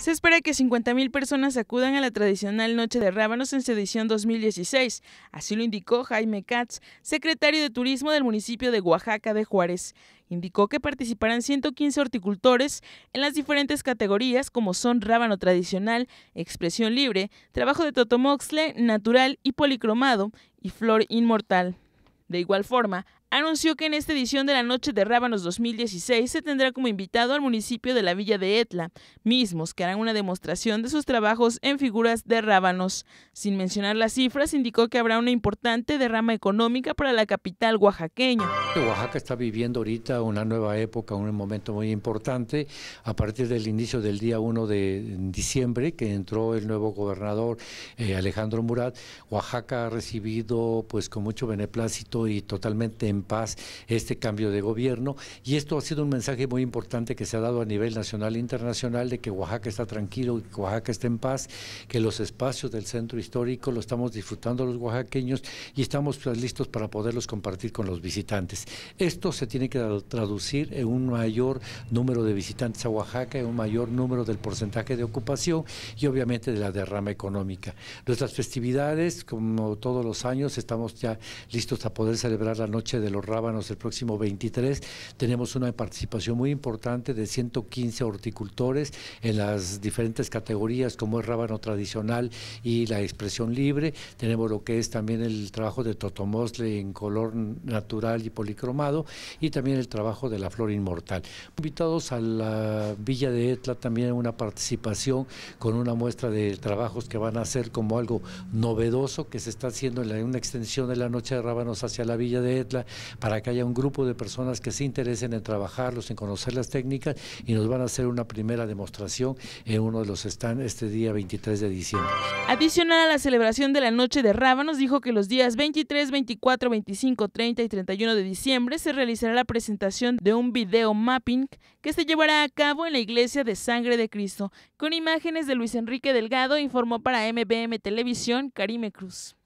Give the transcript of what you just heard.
Se espera que 50.000 personas acudan a la tradicional Noche de Rábanos en su edición 2016. Así lo indicó Jaime Katz, secretario de Turismo del municipio de Oaxaca de Juárez. Indicó que participarán 115 horticultores en las diferentes categorías como son rábano tradicional, expresión libre, trabajo de totomoxle, natural y policromado y flor inmortal. De igual forma, anunció que en esta edición de la Noche de Rábanos 2016 se tendrá como invitado al municipio de la Villa de Etla, mismos que harán una demostración de sus trabajos en figuras de rábanos. Sin mencionar las cifras, indicó que habrá una importante derrama económica para la capital oaxaqueña. Este Oaxaca está viviendo ahorita una nueva época, un momento muy importante, a partir del inicio del día 1 de diciembre, que entró el nuevo gobernador eh, Alejandro Murat, Oaxaca ha recibido pues con mucho beneplácito y totalmente en paz este cambio de gobierno. Y esto ha sido un mensaje muy importante que se ha dado a nivel nacional e internacional de que Oaxaca está tranquilo, que Oaxaca está en paz, que los espacios del centro histórico lo estamos disfrutando los oaxaqueños y estamos pues, listos para poderlos compartir con los visitantes. Esto se tiene que traducir en un mayor número de visitantes a Oaxaca, en un mayor número del porcentaje de ocupación y obviamente de la derrama económica. Nuestras festividades, como todos los años, estamos ya listos a poder celebrar la noche de los Rábanos el próximo 23. Tenemos una participación muy importante de 115 horticultores en las diferentes categorías como es rábano tradicional y la expresión libre. Tenemos lo que es también el trabajo de totomosle en color natural y policromado y también el trabajo de la flor inmortal. Invitados a la Villa de Etla también una participación con una muestra de trabajos que van a ser como algo novedoso que se está haciendo en una extensión de la noche de rábanos hacia la Villa de Etla para que haya un grupo de personas que se interesen en trabajarlos, en conocer las técnicas y nos van a hacer una primera demostración en uno de los stands este día 23 de diciembre. Adicional a la celebración de la Noche de Rábanos, dijo que los días 23, 24, 25, 30 y 31 de diciembre se realizará la presentación de un video mapping que se llevará a cabo en la Iglesia de Sangre de Cristo, con imágenes de Luis Enrique Delgado, informó para MBM Televisión Karime Cruz.